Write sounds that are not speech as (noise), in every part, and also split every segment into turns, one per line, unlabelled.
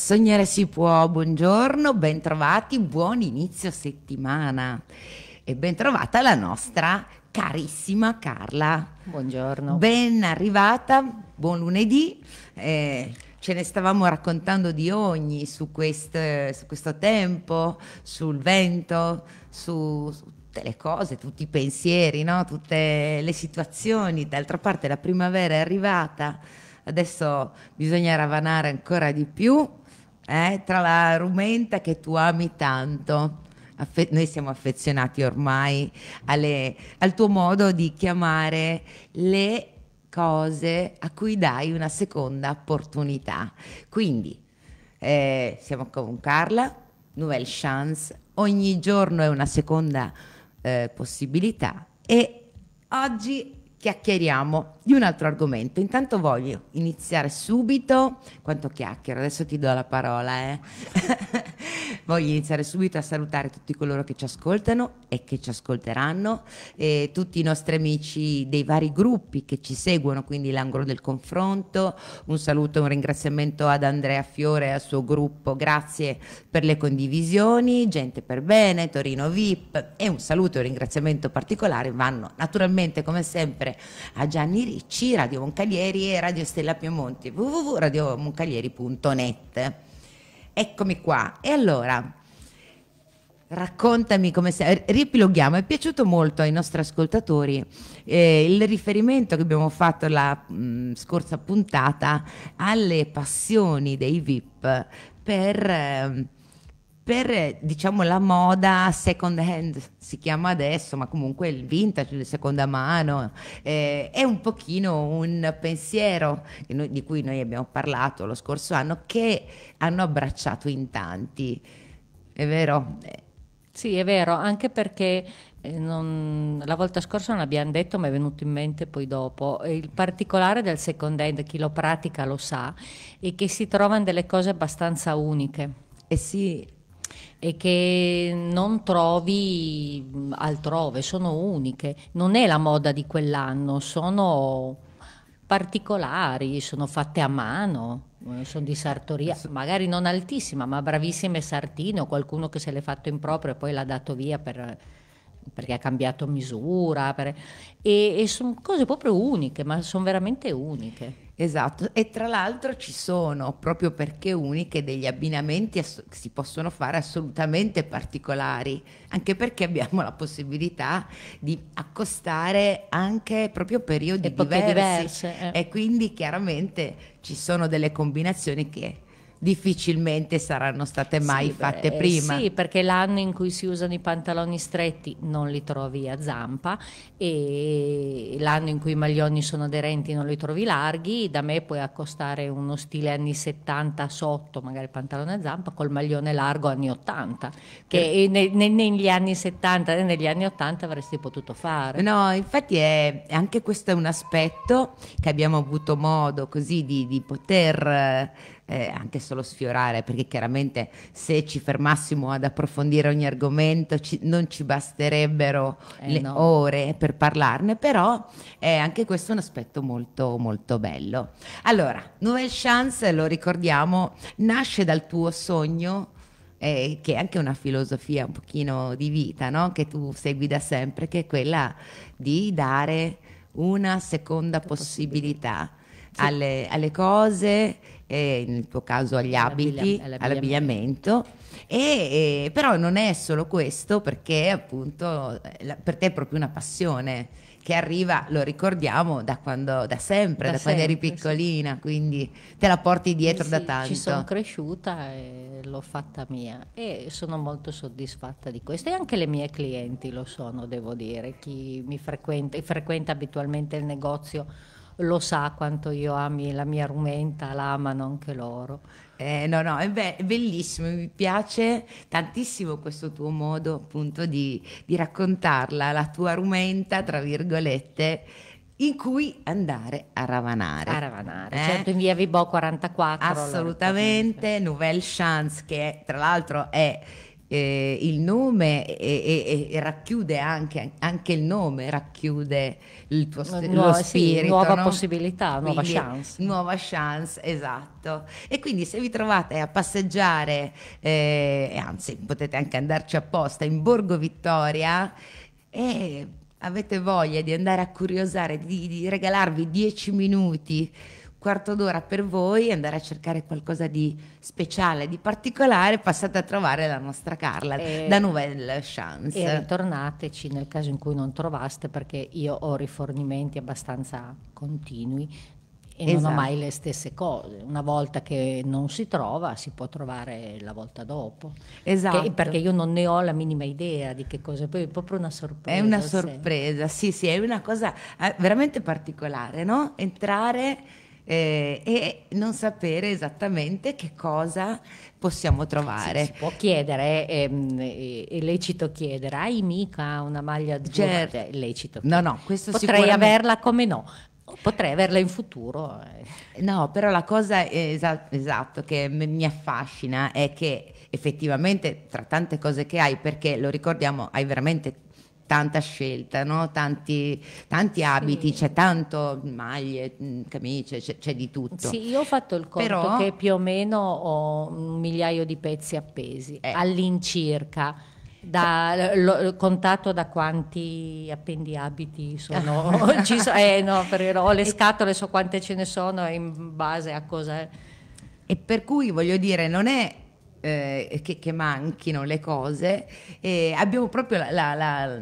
Sognare si può, buongiorno, bentrovati, buon inizio settimana e bentrovata la nostra carissima Carla. Buongiorno. Ben arrivata, buon lunedì. Eh, ce ne stavamo raccontando di ogni su, quest, su questo tempo, sul vento, su, su tutte le cose, tutti i pensieri, no? tutte le situazioni. D'altra parte la primavera è arrivata, adesso bisogna ravanare ancora di più eh, tra la rumenta che tu ami tanto. Affe- noi siamo affezionati ormai alle, al tuo modo di chiamare le cose a cui dai una seconda opportunità. Quindi eh, siamo con Carla, Nouvelle Chance, ogni giorno è una seconda eh, possibilità e oggi chiacchieriamo di un altro argomento. Intanto voglio iniziare subito. Quanto chiacchiero? Adesso ti do la parola. Eh. (laughs) Voglio iniziare subito a salutare tutti coloro che ci ascoltano e che ci ascolteranno, eh, tutti i nostri amici dei vari gruppi che ci seguono, quindi l'angolo del confronto. Un saluto e un ringraziamento ad Andrea Fiore e al suo gruppo, grazie per le condivisioni, gente per bene, Torino VIP e un saluto e un ringraziamento particolare vanno naturalmente come sempre a Gianni Ricci, Radio Moncalieri e Radio Stella Piemonte, www.radiomoncalieri.net. Eccomi qua. E allora, raccontami come sei. Ripiloghiamo, è piaciuto molto ai nostri ascoltatori eh, il riferimento che abbiamo fatto la mh, mm, scorsa puntata alle passioni dei VIP per... Eh, per diciamo la moda second hand si chiama adesso ma comunque il vintage di seconda mano eh, è un pochino un pensiero noi, di cui noi abbiamo
parlato lo scorso anno che hanno abbracciato in tanti è vero? Sì, è vero, anche perché eh, non, la volta scorsa non abbiamo detto, ma è venuto in mente poi dopo. Il particolare del second hand, chi lo pratica lo sa, è che si trovano delle cose abbastanza uniche. Eh sì, e che non trovi altrove, sono uniche. Non è la moda di quell'anno, sono particolari, sono fatte a mano eh, sono di sartoria, magari non altissima, ma bravissime sartine o qualcuno che se l'è fatto in proprio e poi l'ha dato via per, perché ha cambiato misura. Per, e, e sono cose proprio uniche, ma sono veramente uniche. Esatto, e tra l'altro ci
sono, proprio perché uniche, degli abbinamenti ass- che si possono fare assolutamente particolari, anche perché abbiamo la possibilità di accostare anche proprio periodi diversi diverse, eh. e quindi chiaramente ci sono delle combinazioni che difficilmente saranno state mai sì, fatte beh, prima. Sì,
perché l'anno in cui si usano i pantaloni stretti non li trovi a zampa e l'anno in cui i maglioni sono aderenti non li trovi larghi, da me puoi accostare uno stile anni 70 sotto, magari il pantalone a zampa, col maglione largo anni 80, che eh. ne, negli anni 70 e eh, negli anni 80 avresti potuto fare. No, infatti
è, anche questo è un aspetto che abbiamo avuto modo così di, di poter eh, eh, anche solo sfiorare, perché chiaramente se ci fermassimo ad approfondire ogni argomento ci, non ci basterebbero eh le no. ore per parlarne, però eh, anche questo è un aspetto molto molto bello. Allora, Nouvelle Chance, lo ricordiamo, nasce dal tuo sogno eh, che è anche una filosofia un pochino di vita, no? che tu segui da sempre, che è quella di dare una seconda possibilità, Alle, alle, cose eh, nel tuo caso agli abiti, all'abbigliamento. E, e, però non è solo questo perché appunto eh, la, per te è proprio una passione che arriva, lo ricordiamo, da, quando, da sempre, da, da sempre, quando eri piccolina, sì. quindi te la porti dietro sì, da tanto. Ci sono
cresciuta e l'ho fatta mia e sono molto soddisfatta di questo e anche le mie clienti lo sono, devo dire, chi mi frequenta, frequenta abitualmente il negozio lo sa quanto io ami la mia rumenta, l'amano anche loro. Eh, no, no, eh, è bellissimo, mi piace tantissimo
questo tuo modo appunto di, di raccontarla, la tua rumenta, tra virgolette, in cui andare a ravanare. A
ravanare, eh? certo
in via Vibo 44. Assolutamente, Nouvelle Chance che tra l'altro è eh, il nome e, e, e racchiude anche, anche, il nome, racchiude il tuo st- nuova, spirito. Sì, nuova no? possibilità, nuova chance. Nuova chance, esatto. E quindi se vi trovate a passeggiare, eh, anzi potete anche andarci apposta in Borgo Vittoria e avete voglia di andare a curiosare, di, di regalarvi 10 minuti quarto d'ora per voi, andare a cercare qualcosa di speciale, di particolare, passate a trovare la nostra Carla e, eh, da
Nouvelle Chance. E ritornateci nel caso in cui non trovaste, perché io ho rifornimenti abbastanza continui e esatto. non ho esatto. mai le stesse cose. Una volta che non si trova, si può trovare la volta dopo.
Esatto. Che, perché io
non ne ho la minima idea di che cosa, poi è proprio una sorpresa. È una sorpresa, se... sì, sì, è una cosa
eh, veramente particolare, no? Entrare eh, e non sapere esattamente che cosa possiamo trovare. Sì, si può chiedere, ehm,
è, è lecito chiedere, hai mica una maglia azzurra? Certo. Cioè, lecito. No, no, questo Potrei sicuramente... averla come no. Potrei averla in futuro. Eh. No, però la cosa
esatto, esatto che mi affascina è che effettivamente tra tante cose che hai, perché lo ricordiamo, hai veramente tanta scelta, no? tanti, tanti, abiti, sì. c'è tanto maglie, mm, camicie, c'è, c'è, di tutto. Sì,
io ho fatto il conto Però... che più o meno ho un migliaio di pezzi appesi, eh. all'incirca. Da, lo, contato da quanti appendiabiti sono, (laughs) ci so, eh, no, però le scatole so quante ce ne sono in base a cosa.
E per cui voglio dire, non è eh, che, che, manchino le cose e abbiamo proprio la, la, la,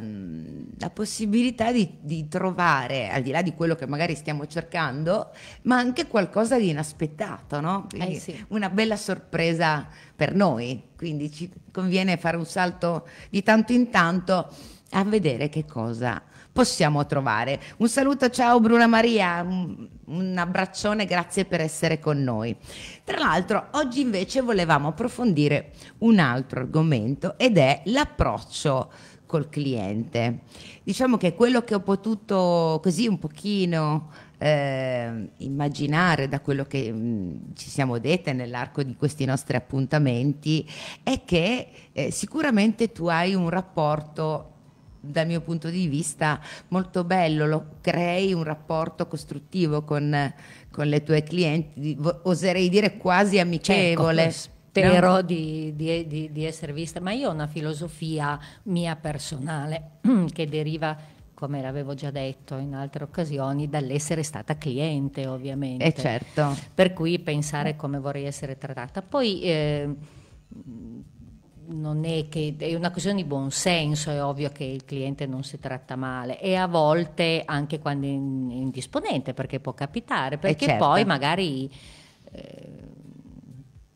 la possibilità di, di, trovare, al di là di quello che magari stiamo cercando, ma anche qualcosa di inaspettato, no? eh sì. una bella sorpresa per noi. Quindi ci conviene fare un salto di tanto in tanto a vedere che cosa possiamo trovare. Un saluto, ciao Bruna Maria, un, abbraccione, grazie per essere con noi. Tra l'altro, oggi invece volevamo approfondire un altro argomento ed è l'approccio col cliente. Diciamo che quello che ho potuto così un pochino eh, immaginare da quello che mh, mm, ci siamo dette nell'arco di questi nostri appuntamenti è che eh, sicuramente tu hai un rapporto dal mio punto di vista molto bello, lo, crei un rapporto costruttivo con, con le tue clienti, oserei dire quasi amichevole. Ecco, spero
di, di, di, di essere vista, ma io ho una filosofia mia personale (clears throat) che deriva come l'avevo già detto in altre occasioni, dall'essere stata cliente ovviamente. E eh, certo. Per cui pensare come vorrei essere trattata. Poi eh, non è che è una questione di buon senso, è ovvio che il cliente non si tratta male e a volte anche quando è indisponente, perché può capitare, eh, perché certo. poi magari eh,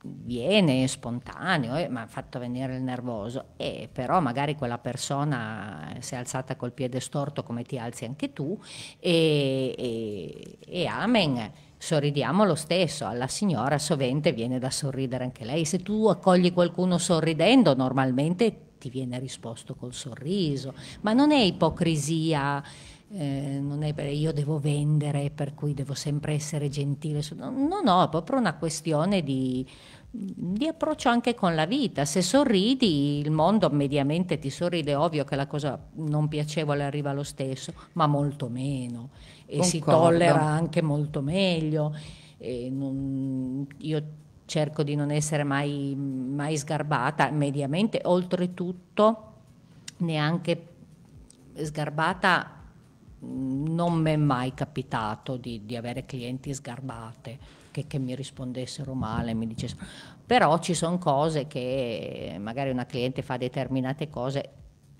viene spontaneo, eh, mi ha fatto venire il nervoso, e però magari quella persona si è alzata col piede storto come ti alzi anche tu e, e, e amen sorridiamo lo stesso, alla signora sovente viene da sorridere anche lei, se tu accogli qualcuno sorridendo normalmente ti viene risposto col sorriso, ma non è ipocrisia eh, non è perché io devo vendere, per cui devo sempre essere gentile. No, no, è proprio una questione di, di approccio anche con la vita. Se sorridi, il mondo mediamente ti sorride, ovvio che la cosa non piacevole arriva lo stesso, ma molto meno e Concordo. si tollera anche molto meglio. Non, io cerco di non essere mai, mai sgarbata mediamente, oltretutto neanche sgarbata non mi è mai capitato di, di avere clienti sgarbate che, che, mi rispondessero male, mi dicessero. Però ci sono cose che magari una cliente fa determinate cose,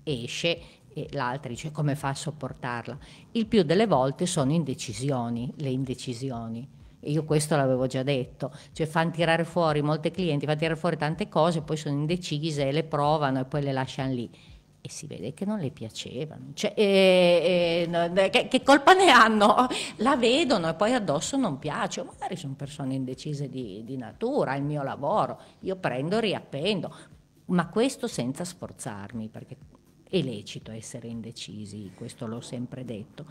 esce e l'altra dice come fa a sopportarla. Il più delle volte sono indecisioni, le indecisioni. io questo l'avevo già detto, cioè fanno tirare fuori molte clienti, fanno tirare fuori tante cose, poi sono indecise, le provano e poi le lasciano lì e si vede che non le piacevano. Cioè, eh, eh, eh che, che, colpa ne hanno? (laughs) La vedono e poi addosso non piace. O Magari sono persone indecise di, di natura, è il mio lavoro, io prendo e riappendo, ma questo senza sforzarmi, perché è lecito essere indecisi, questo l'ho sempre detto.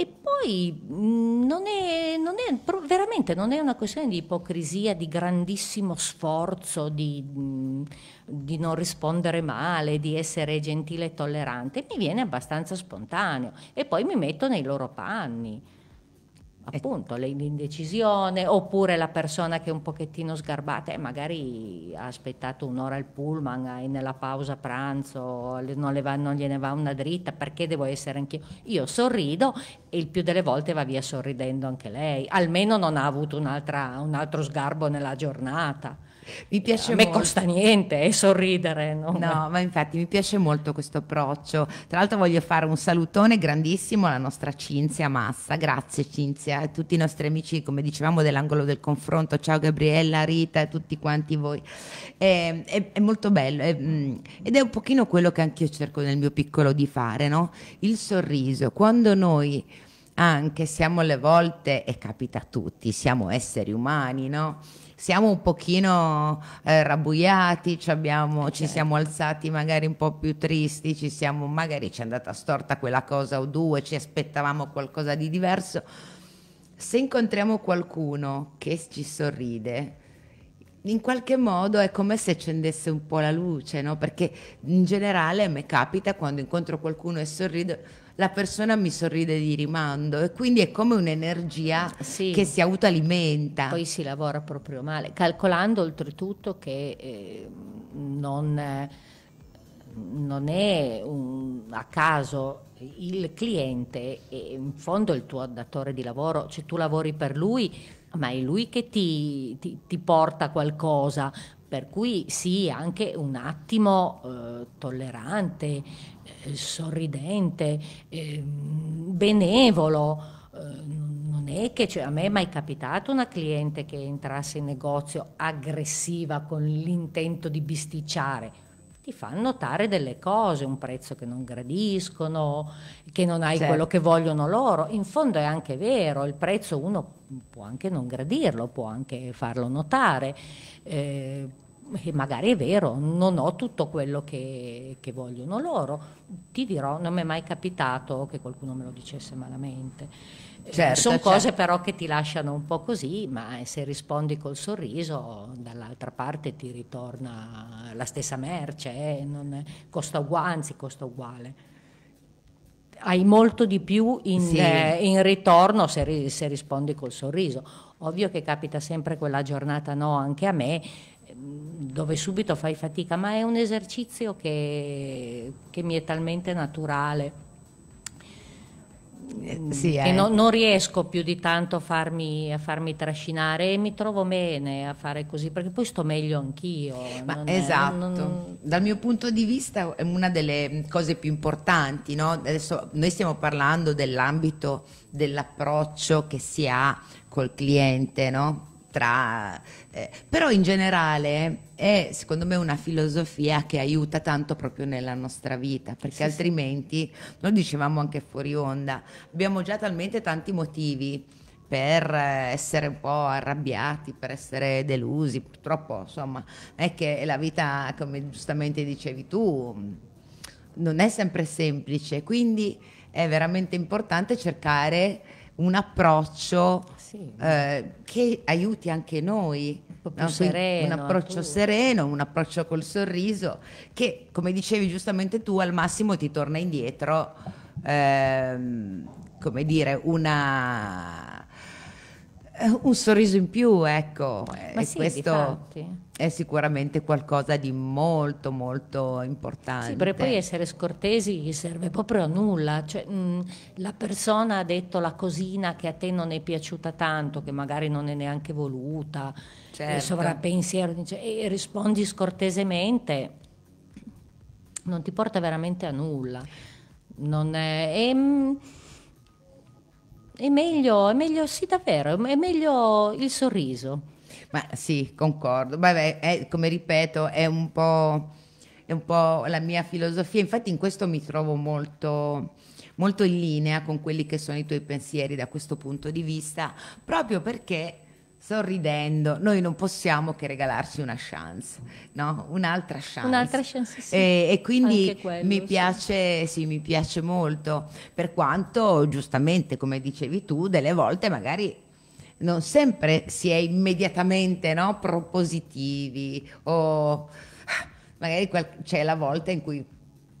E poi mm, non è, non è, veramente non è una questione di ipocrisia, di grandissimo sforzo, di, mm, di, non rispondere male, di essere gentile e tollerante, mi viene abbastanza spontaneo e poi mi metto nei loro panni. Eh. appunto l'indecisione oppure la persona che è un pochettino sgarbata e magari ha aspettato un'ora il pullman e nella pausa pranzo non, va, non gliene va una dritta perché devo essere anch'io io sorrido e il più delle volte va via sorridendo anche lei almeno non ha avuto un altro sgarbo nella giornata mi piace a me molto. costa niente e sorridere. No? no, ma
infatti mi piace molto questo approccio. Tra l'altro voglio fare un salutone grandissimo alla nostra Cinzia Massa. Grazie Cinzia e tutti i nostri amici, come dicevamo, dell'angolo del confronto. Ciao Gabriella, Rita e tutti quanti voi. È, è, è molto bello è, mm, ed è un pochino quello che anch'io cerco nel mio piccolo di fare, no? Il sorriso. Quando noi anche siamo le volte, e capita a tutti, siamo esseri umani, no? siamo un pochino eh, rabbuiati, ci, abbiamo, okay. ci certo. siamo alzati magari un po' più tristi, ci siamo, magari ci è andata storta quella cosa o due, ci aspettavamo qualcosa di diverso. Se incontriamo qualcuno che ci sorride, in qualche modo è come se accendesse un po' la luce, no? Perché in generale a me capita quando incontro qualcuno e sorrido, la persona mi sorride di
rimando e quindi è come un'energia sì. che si autoalimenta. Poi si lavora proprio male, calcolando oltretutto che eh, non, non, è un, a caso il cliente, in fondo il tuo datore di lavoro, cioè tu lavori per lui ma è lui che ti, ti, ti porta qualcosa, per cui sì, anche un attimo eh, tollerante, eh, sorridente, ehm, eh, benevolo. non è che cioè, a me è mai capitato una cliente che entrasse in negozio aggressiva con l'intento di bisticciare. Ti fa notare delle cose, un prezzo che non gradiscono, che non hai certo. quello che vogliono loro. In fondo è anche vero, il prezzo uno può anche non gradirlo, può anche farlo notare. Eh, e magari è vero, non ho tutto quello che, che, vogliono loro. Ti dirò, non mi è mai capitato che qualcuno me lo dicesse malamente. Eh, certo, Sono certo. cose però che ti lasciano un po' così, ma se rispondi col sorriso, dall'altra parte ti ritorna la stessa merce, eh? non, costa uguale, anzi costa uguale hai molto di più in, sì. eh, in ritorno se, ri, se, rispondi col sorriso. Ovvio che capita sempre quella giornata no anche a me, ehm, dove subito fai fatica, ma è un esercizio che, che mi è talmente naturale.
Mm. sì, eh. non, non,
riesco più di tanto a farmi, a farmi, trascinare e mi trovo bene a fare così perché poi sto meglio anch'io. Ma esatto, è, non...
dal mio punto di vista è una delle cose più importanti, no? Adesso noi stiamo parlando dell'ambito dell'approccio che si ha col cliente, no? tra... Eh, però in generale è secondo me una filosofia che aiuta tanto proprio nella nostra vita, perché sì, altrimenti, lo dicevamo anche fuori onda, abbiamo già talmente tanti motivi per eh, essere un po' arrabbiati, per essere delusi, purtroppo insomma è che la vita, come giustamente dicevi tu, non è sempre semplice, quindi è veramente importante cercare un approccio sì. eh, che aiuti anche noi. Un, no? sereno, un approccio sereno, un approccio col sorriso, che come dicevi giustamente tu, al massimo ti torna indietro, ehm, come dire, una, eh, un sorriso in più, ecco. Ma e sì, questo difatti. è sicuramente qualcosa di molto, molto
importante. Sì, perché poi essere scortesi serve proprio a nulla. Cioè, mh, mm, la persona ha detto la cosina che a te non è piaciuta tanto, che magari non è neanche voluta, certo. il sovrappensiero, dice, e rispondi scortesemente, non ti porta veramente a nulla. Non è... è è meglio, è meglio, sì davvero, è meglio il sorriso.
Ma sì, concordo. Vabbè, è, come ripeto, è un, po', è un po' la mia filosofia. Infatti in questo mi trovo molto molto in linea con quelli che sono i tuoi pensieri da questo punto di vista, proprio perché sorridendo, noi non possiamo che regalarci una chance, no? un'altra chance. Un'altra
chance sì. e, e, quindi quello, mi, piace,
sì. Sì, mi piace molto, per quanto giustamente, come dicevi tu, delle volte magari non sempre si è immediatamente no? propositivi o magari qual- c'è la volta in cui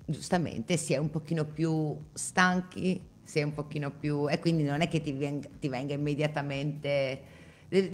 giustamente si è un pochino più stanchi, si è un pochino più... e quindi non è che ti venga, ti venga immediatamente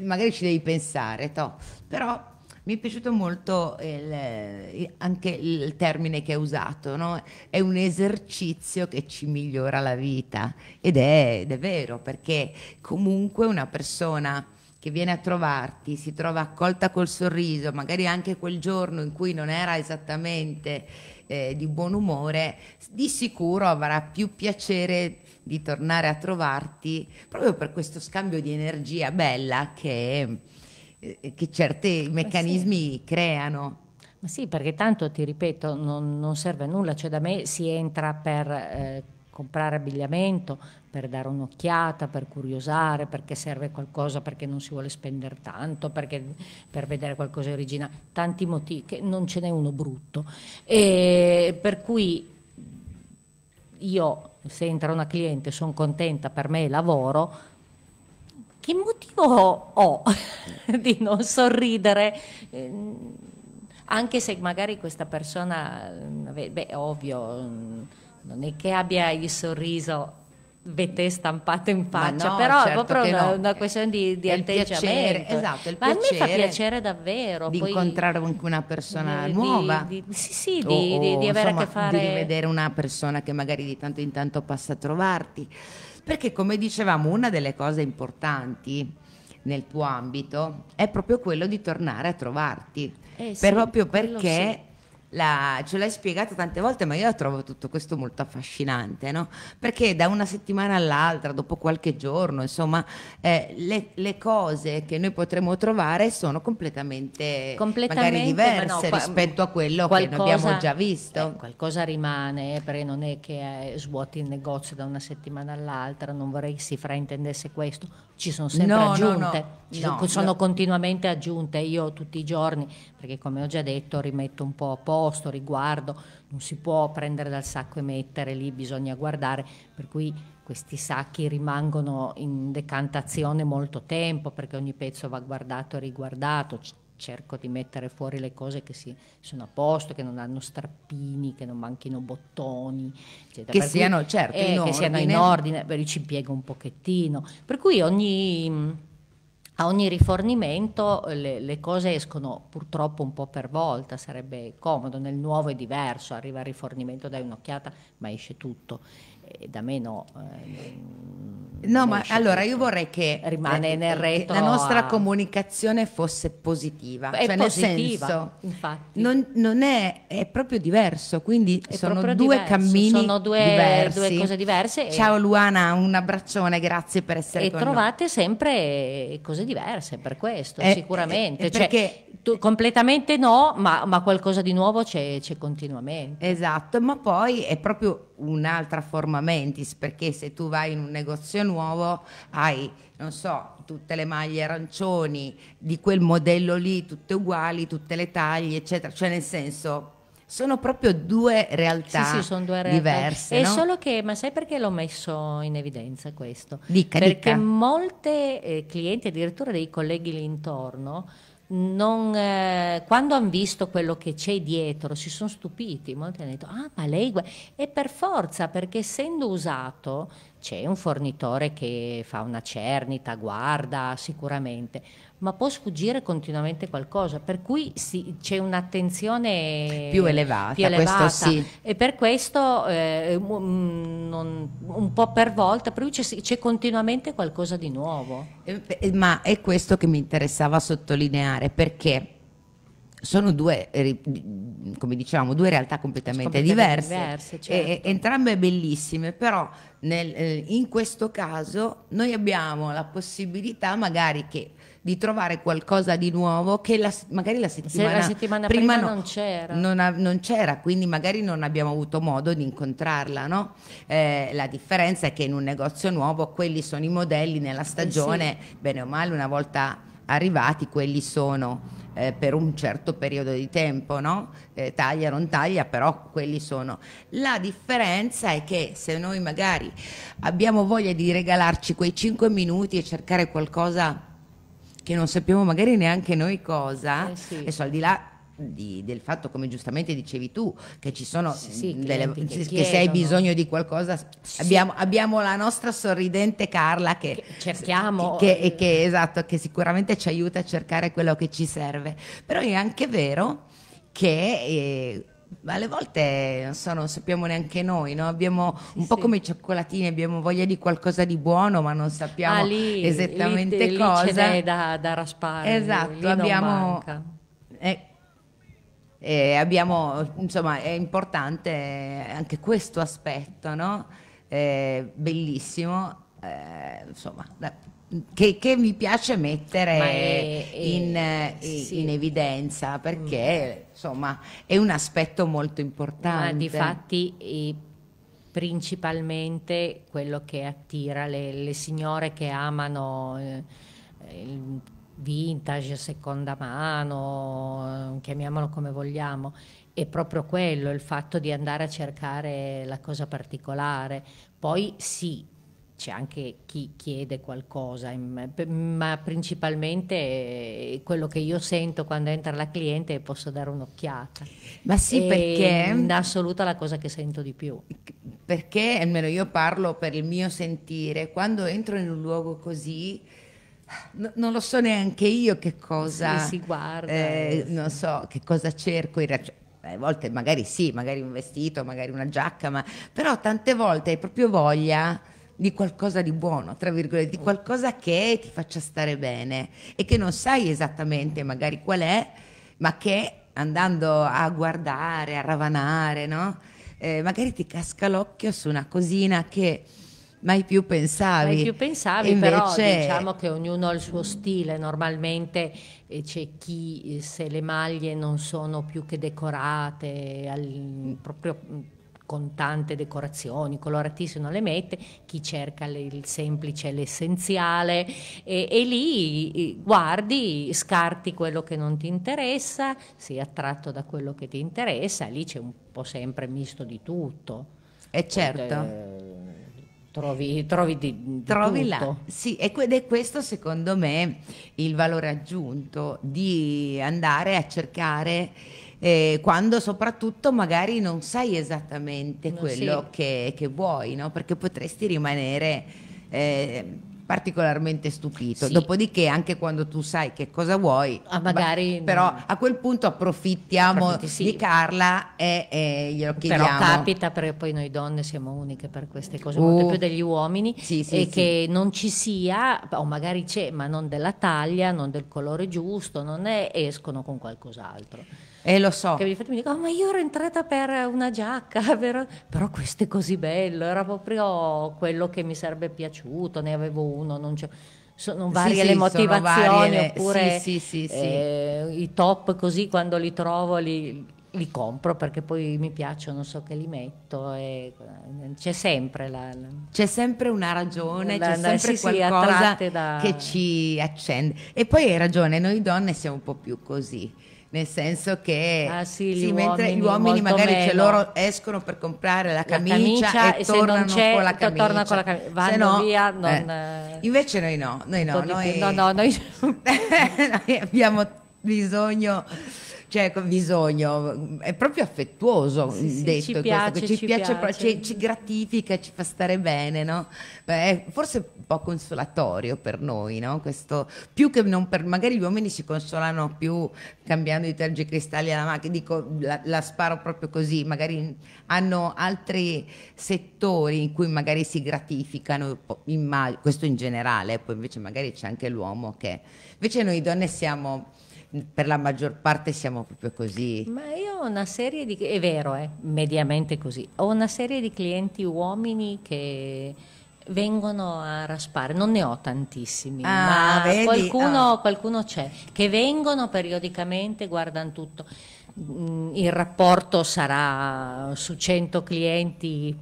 magari ci devi pensare, to. però mi è piaciuto molto il, anche il termine che hai usato, no? è un esercizio che ci migliora la vita ed è, ed è vero perché comunque una persona che viene a trovarti, si trova accolta col sorriso, magari anche quel giorno in cui non era esattamente eh, di buon umore, di sicuro avrà più piacere di tornare a trovarti proprio per questo scambio di energia bella che, eh,
che certi meccanismi sì. creano. Ma sì, perché tanto ti ripeto, non, non, serve a nulla, cioè da me si entra per eh, comprare abbigliamento, per dare un'occhiata, per curiosare, perché serve qualcosa, perché non si vuole spendere tanto, perché, per vedere qualcosa di originale, tanti motivi, che non ce n'è uno brutto. E per cui io se entra una cliente sono contenta, per me è lavoro, che motivo ho (laughs) di non sorridere? Ehm, anche se magari questa persona, beh, ovvio, non è che abbia il sorriso vete stampato in faccia, no, però certo è proprio una, no. una, questione di, di atteggiamento. Piacere, esatto, il Ma a me fa piacere davvero. Di poi, incontrare
una persona di, nuova. Di,
sì, sì, di, o, di avere insomma, a che fare. Di rivedere
una persona che magari di tanto in tanto passa a trovarti. Perché come dicevamo, una delle cose importanti nel tuo ambito è proprio quello di tornare a trovarti. Eh, sì, proprio perché la, ce l'hai spiegata tante volte, ma io trovo tutto questo molto affascinante, no? perché da una settimana all'altra, dopo qualche giorno, insomma, eh, le, le, cose che noi potremmo trovare sono completamente, completamente magari diverse no, rispetto a quello qualcosa, che abbiamo già
visto. Eh, qualcosa rimane, eh, perché non è che eh, svuoti il negozio da una settimana all'altra, non vorrei che si fraintendesse questo ci sono sempre no, aggiunte. No, no, no sono continuamente aggiunte io tutti i giorni, perché come ho già detto rimetto un po' a posto, riguardo, non si può prendere dal sacco e mettere lì, bisogna guardare, per cui questi sacchi rimangono in decantazione molto tempo perché ogni pezzo va guardato e riguardato, cerco di mettere fuori le cose che si, sono a posto, che non hanno strappini, che non manchino bottoni, eccetera. che per siano cui, certo eh, in, che ordine. Siano in ordine, beh, ci impiego un pochettino. Per cui ogni, a ogni rifornimento eh, le, le, cose escono purtroppo un po' per volta, sarebbe comodo, nel nuovo è diverso, arriva il rifornimento, dai un'occhiata, ma esce tutto da meno no. Eh, no, ma allora io
vorrei che rimane eh, nel eh, retro la nostra a... comunicazione fosse positiva, è cioè positiva, nel senso, infatti. Non, non è, è, proprio diverso, quindi è sono due diverso. cammini sono due, diversi. due cose diverse. Ciao Luana, un
abbraccione, grazie per essere e con E trovate noi. sempre cose diverse per questo, eh, sicuramente, eh, eh cioè, perché cioè, tu, completamente no, ma, ma, qualcosa di nuovo c'è, c'è continuamente.
Esatto, ma poi è proprio un'altra forma mentis, perché se tu vai in un negozio nuovo hai, non so, tutte le maglie arancioni di quel modello lì, tutte uguali, tutte le taglie, eccetera. Cioè nel senso sono proprio due realtà, sì, sì, sono due realtà. diverse. È no? solo
che, ma sai perché l'ho messo in evidenza questo? Dica, perché dica. molte eh, clienti, addirittura dei colleghi lì intorno, non, eh, quando hanno visto quello che c'è dietro si sono stupiti, molti hanno detto, ah ma lei, è per forza, perché essendo usato c'è un fornitore che fa una cernita, guarda sicuramente, ma può sfuggire continuamente qualcosa, per cui sì, c'è un'attenzione più elevata, più elevata. Sì. e per questo eh, mm, non, un po' per volta, per cui c'è, c'è continuamente qualcosa di nuovo.
ma è questo che mi interessava sottolineare, perché sono due, come diciamo, due realtà completamente, completamente diverse, diverse certo. e, entrambe bellissime, però nel, eh, in questo caso noi abbiamo la possibilità magari che di trovare qualcosa di nuovo che la, magari la settimana, Se la settimana prima, prima no, non, c'era. Non, a, non, c'era, quindi magari non abbiamo avuto modo di incontrarla. No? Eh, la differenza è che in un negozio nuovo quelli sono i modelli nella eh, stagione, eh sì. bene o male, una volta arrivati quelli sono eh, per un certo periodo di tempo, no? eh, taglia, non taglia, però quelli sono. La differenza è che se noi magari abbiamo voglia di regalarci quei 5 minuti e cercare qualcosa che non sappiamo magari neanche noi cosa, eh sì. adesso al di là di, del fatto, come giustamente dicevi tu, che ci sono sì, sì, delle, che, che, se hai bisogno di qualcosa, sì. abbiamo, abbiamo, la nostra sorridente Carla che, che cerchiamo, che, che, esatto, che sicuramente ci aiuta a cercare quello che ci serve. Però è anche vero che eh, alle volte non, so, non sappiamo neanche noi, no? abbiamo un sì, po' sì. come i cioccolatini, abbiamo voglia di qualcosa di buono ma non sappiamo ah, lì, esattamente lì, cosa. Lì ce n'è
da, da raspare. Esatto, abbiamo,
eh, eh, abbiamo, insomma è importante anche questo aspetto, no? eh, bellissimo, eh, insomma... Da, che, che, mi piace mettere è, in, è, eh, sì. in, evidenza perché mm. insomma è un aspetto molto importante. Ma
fatti principalmente quello che attira le, le signore che amano eh, il vintage, seconda mano, eh, chiamiamolo come vogliamo, è proprio quello, il fatto di andare a cercare la cosa particolare. Poi sì, c'è anche chi chiede qualcosa, ma principalmente eh, quello che io sento quando entra la cliente è posso dare un'occhiata.
Ma sì, e perché... Ehm, in
assoluto la cosa che sento di più. Perché, almeno io parlo per il mio sentire,
quando entro in un luogo così... No, non lo so neanche io che cosa si, si guarda, eh, eh non so che cosa cerco in realtà a volte magari sì, magari un vestito, magari una giacca, ma però tante volte hai proprio voglia di qualcosa di buono, tra virgolette, di qualcosa che ti faccia stare bene e che non sai esattamente magari qual è, ma che andando a guardare, a ravanare, no? eh, magari ti casca l'occhio su una cosina che mai più pensavi. Mai più pensavi, invece... però diciamo
che ognuno ha il suo stile, normalmente eh, c'è chi eh, se le maglie non sono più che decorate, al, proprio con tante decorazioni, coloratissime non le mette, chi cerca il semplice, l'essenziale e, e lì guardi, scarti quello che non ti interessa, sei attratto da quello che ti interessa, lì c'è un po' sempre misto di tutto. E eh, certo. Eh, trovi, trovi, di,
di trovi tutto. là. Sì, ed è questo secondo me il valore aggiunto di andare a cercare eh, quando soprattutto magari non sai esattamente no, quello sì. che, che, vuoi, no? perché potresti rimanere eh, particolarmente stupito. Sì. Dopodiché, anche quando tu sai che cosa vuoi, ah, magari, però
a quel punto approfittiamo sì. di Carla
e, e glielo
chiediamo. Però capita perché poi noi donne siamo uniche per queste cose, uh, molto più degli uomini, sì, sì, e che non ci sia, o magari c'è, ma non della taglia, non del colore giusto, non è, escono con qualcos'altro. Eh, lo so. Che mi dico, oh, ma io ero entrata per una giacca, (laughs) vero? però questo è così bello, era proprio quello che mi sarebbe piaciuto, ne avevo uno, non c'è sono varie sì, le motivazioni varie, oppure sì, eh, i top così quando li trovo li, li, compro perché poi mi piacciono, so che li metto e eh, c'è sempre la, la, c'è sempre una ragione, la, c'è sempre qualcosa da... che
ci accende e poi hai ragione, noi donne siamo un po' più così nel senso che ah, sì, sì, mentre gli uomini magari cioè, loro escono per comprare la camicia, la camicia e, tornano con la camicia. tornano con la camicia, vanno se no, via. Non, eh, eh. Invece noi no, noi no, noi... no, no noi... (laughs) (laughs) noi abbiamo bisogno cioè bisogno, è proprio affettuoso sì, detto sì, ci piace, questo, ci, ci, piace, piace. Ci, ci, gratifica, ci fa stare bene, no? Beh, forse un po' consolatorio per noi, no? Questo, più che non per, magari gli uomini si consolano più cambiando i tergicristalli alla macchina, dico la, la sparo proprio così, magari hanno altri settori in cui magari si gratificano, in, questo in generale, poi invece magari c'è anche l'uomo che... Invece noi donne siamo per la maggior parte siamo proprio così.
Ma io ho una serie di, è vero, eh, mediamente così, ho una serie di clienti uomini che vengono a raspare, non ne ho tantissimi, ah, ma vedi? Qualcuno, ah. qualcuno c'è, che vengono periodicamente, guardano tutto. Mm, il rapporto sarà su 100 clienti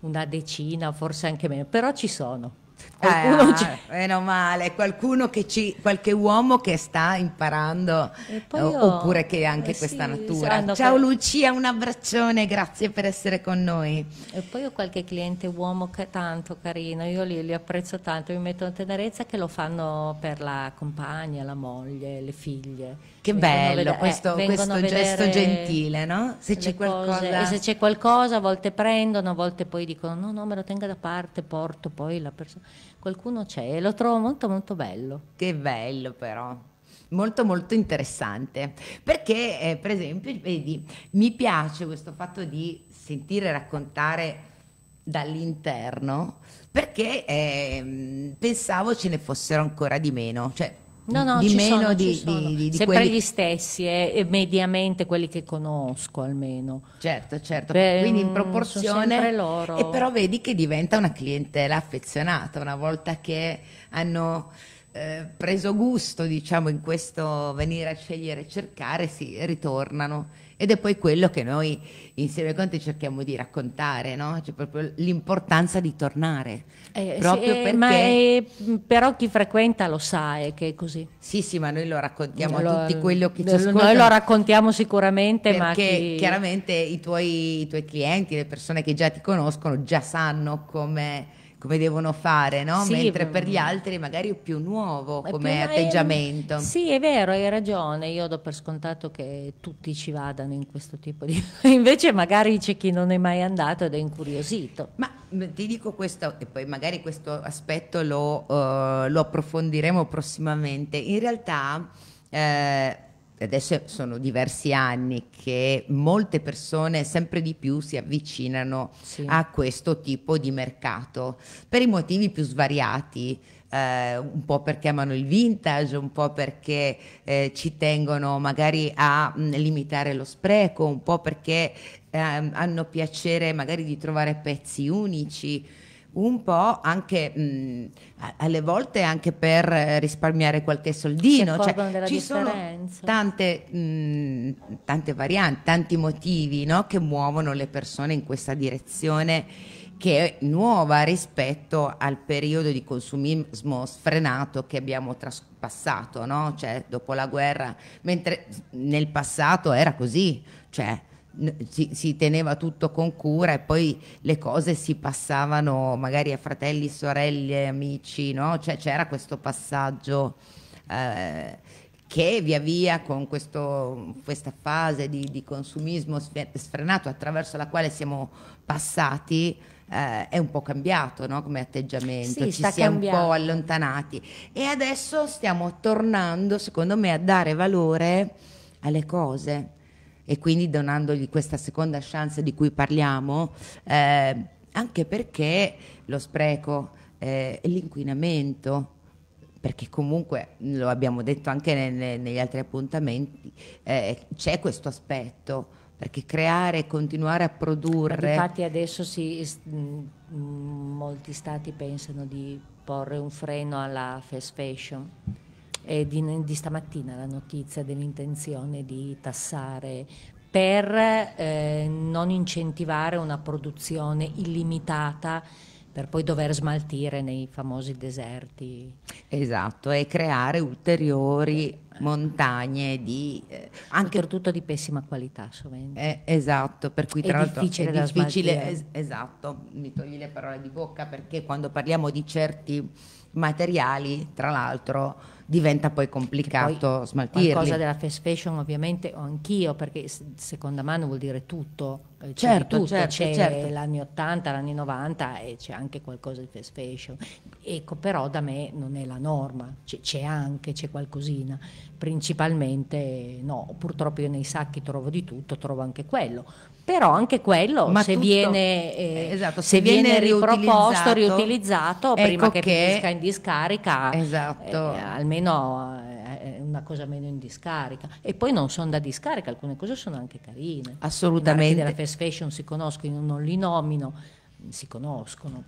una decina, forse anche meno, però ci sono.
Qualcuno eh, c'è.
Ah, meno male, qualcuno che ci, qualche uomo che sta
imparando, io, oppure che eh, anche eh, questa sì, natura. Ciao per... Lucia, un abbraccione,
grazie per essere con noi. E poi ho qualche cliente uomo che è tanto carino, io li, li apprezzo tanto, mi metto mettono tenerezza che lo fanno per la compagna, la moglie, le figlie che bello vedere, eh, questo, questo gesto gentile,
no? Se c'è qualcosa. e se
c'è qualcosa, a volte prendono, a volte poi dicono: no, no, me lo tenga da parte, porto poi la persona. Qualcuno c'è e lo trovo molto, molto bello. Che bello, però molto molto
interessante perché eh, per esempio vedi mi piace questo fatto di sentire raccontare dall'interno perché eh, pensavo ce ne fossero ancora di meno cioè No, no, di meno sono, di, di, di, di, sempre quelli... gli
stessi, eh, mediamente quelli che conosco almeno. Certo, certo, Beh, quindi in mm, proporzione loro. E però
vedi che diventa una clientela affezionata una volta che hanno eh, preso gusto, diciamo, in questo venire a scegliere e cercare, si ritornano ed è poi quello che noi insieme a Conte cerchiamo di raccontare, no? cioè proprio l'importanza di tornare.
Eh, proprio sì, eh, perché... ma è, eh, però chi frequenta lo sa è eh, che è così. Sì, sì, ma noi lo raccontiamo lo, a tutti quello che ci ascoltano. Noi lo raccontiamo sicuramente, perché ma chi... chiaramente i tuoi,
i tuoi clienti, le persone che già ti conoscono, già sanno come come devono fare, no? sì, mentre per mm. gli altri magari è più nuovo come più atteggiamento. È, sì,
è vero, hai ragione, io do per scontato che tutti ci vadano in questo tipo di... (laughs) Invece magari c'è chi non è mai andato ed è incuriosito. Ma mm, ti dico questo, e poi magari questo
aspetto lo, uh, lo approfondiremo prossimamente. In realtà... Eh, adesso sono diversi anni che molte persone sempre di più si avvicinano sì. a questo tipo di mercato per i motivi più svariati. Eh, un po' perché amano il vintage, un po' perché eh, ci tengono magari a mh, mm, limitare lo spreco, un po' perché eh, hanno piacere magari di trovare pezzi unici un po' anche mh, mm, alle volte anche per risparmiare qualche soldino. Cioè, ci differenza. sono tante, mh, mm, tante, varianti, tanti motivi no, che muovono le persone in questa direzione che è nuova rispetto al periodo di consumismo sfrenato che abbiamo traspassato, no? cioè, dopo la guerra, mentre nel passato era così, cioè, si, si, teneva tutto con cura e poi le cose si passavano magari a fratelli, sorelle, amici, no? cioè, c'era questo passaggio eh, che via via con questo, questa fase di, di, consumismo sfrenato attraverso la quale siamo passati eh, è un po' cambiato no? come atteggiamento, sì, ci siamo un po' allontanati e adesso stiamo tornando secondo me a dare valore alle cose e quindi donandogli questa seconda chance di cui parliamo, eh, anche perché lo spreco, eh, l'inquinamento, perché comunque lo abbiamo detto anche ne, ne, negli altri appuntamenti, eh, c'è questo aspetto perché creare e continuare a produrre. infatti
adesso si, molti stati pensano di porre un freno alla fast fashion eh, di, di, stamattina la notizia dell'intenzione di tassare per eh, non incentivare una produzione illimitata per poi dover smaltire nei famosi deserti.
Esatto, e creare ulteriori montagne di... Eh,
anche... Soprattutto di pessima qualità sovente. Eh, esatto, per cui tra l'altro è difficile... È difficile es-
esatto, mi togli le parole di bocca perché quando parliamo di certi materiali, tra l'altro diventa poi complicato poi smaltirli. Qualcosa della
fast fashion ovviamente ho anch'io, perché seconda mano vuol dire tutto, cioè, c'è certo, tutto, certo, c'è certo. l'anni 80, l'anni 90 e c'è anche qualcosa di fast fashion. Ecco, però da me non è la norma, c'è, c'è anche, c'è qualcosina. Principalmente no, purtroppo io nei sacchi trovo di tutto, trovo anche quello, però anche quello Ma se, tutto, viene, eh, eh esatto, se, se viene, riproposto, riutilizzato, ecco prima che, che finisca in discarica, esatto. eh, almeno eh, una cosa meno in discarica. E poi non sono da discarica, alcune cose sono anche carine. Assolutamente. I della fast fashion si conoscono, non li nomino, si conoscono.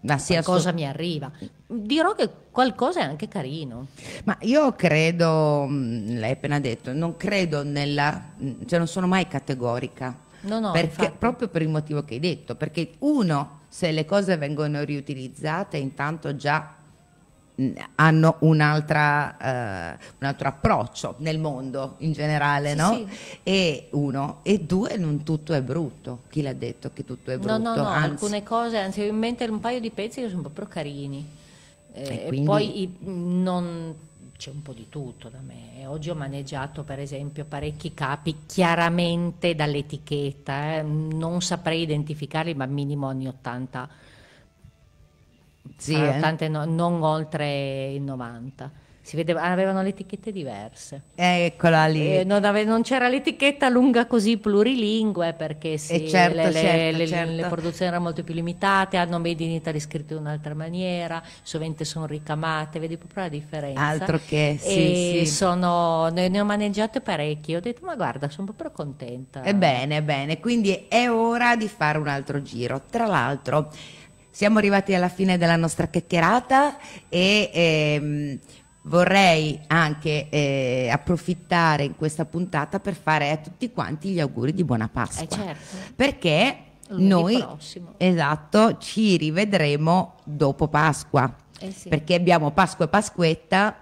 Ma sì, qualcosa mi arriva. Dirò che qualcosa è anche carino.
Ma io credo, mm, l'hai appena detto, non credo nella... Mm, cioè non sono mai categorica
No, no, perché,
proprio per il motivo che hai detto, perché uno, se le cose vengono riutilizzate, intanto già mm, hanno un, uh, eh, un altro approccio nel mondo in generale, sì, no? Sì. E uno, e due, non tutto è brutto. Chi l'ha detto che tutto è brutto? No, no, no anzi. alcune
cose, anzi ho in mente un paio di pezzi che sono proprio carini. Eh, e, e poi i, mm, non c'è un po' di tutto da me. Oggi ho maneggiato per esempio parecchi capi chiaramente dall'etichetta, eh? non saprei identificarli ma minimo anni 80,
sì, 80
eh? no, non oltre i 90 vedeva, avevano le etichette diverse.
Eccola lì. Eh, non,
ave, non, c'era l'etichetta lunga così plurilingue perché sì, eh, certo, le, certo, le, certo. le, produzioni erano molto più limitate, hanno Made in Italy scritto in un'altra maniera, sovente sono ricamate, vedi proprio la differenza. Altro che, sì, sì. Sono, ne, ne, ho maneggiate parecchie, ho detto ma guarda sono proprio contenta. Ebbene, eh, bene, quindi è ora
di fare un altro giro. Tra l'altro siamo arrivati alla fine della nostra chiacchierata e ehm, vorrei anche eh, approfittare in questa puntata per fare a tutti quanti gli auguri di buona Pasqua. Eh certo. Perché Lunedì noi esatto, ci rivedremo dopo Pasqua. Eh sì. Perché abbiamo Pasqua e Pasquetta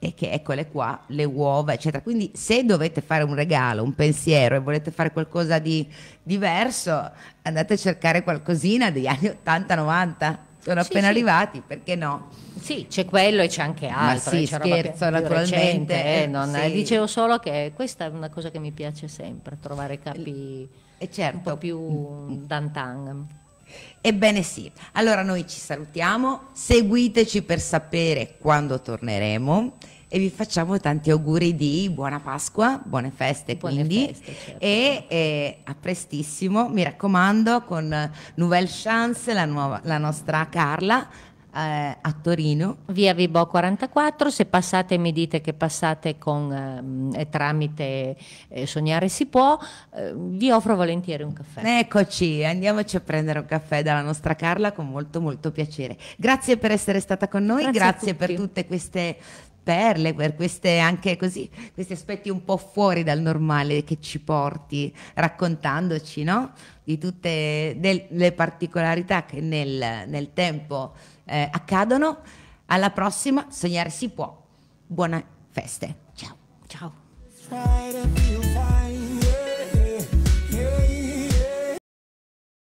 e che eccole qua, le uova, eccetera. Quindi se dovete fare un regalo, un pensiero e volete fare qualcosa di diverso, andate a cercare qualcosina degli anni 80-90 sono sì, appena sì. arrivati,
perché no? Sì, c'è quello e c'è anche altro. Ma eh, sì, scherzo, più, naturalmente. Più eh, recente, eh, non, sì. Dicevo solo che questa è una cosa che mi piace sempre, trovare capi eh, certo. un po' più mm, mm. d'antan. Ebbene sì, allora noi ci salutiamo,
seguiteci per sapere quando torneremo e vi facciamo tanti auguri di buona Pasqua, buone feste buone quindi feste, certo. e, e, eh, a prestissimo, mi raccomando, con Nouvelle Chance, la, nuova, la nostra Carla. Eh, a
Torino. Via Vibo 44, se passate mi dite che passate con, eh, tramite eh, Sognare si può, eh, vi offro volentieri un caffè.
Eccoci, andiamoci a prendere un caffè dalla nostra Carla con molto molto piacere. Grazie per essere stata con noi, grazie, grazie per tutte queste perle, per queste anche così, questi aspetti un po' fuori dal normale che ci porti raccontandoci, no? Di tutte del, le particolarità che nel, nel tempo eh, accadono. Alla prossima, sognare si può. Buone feste. Ciao,
ciao.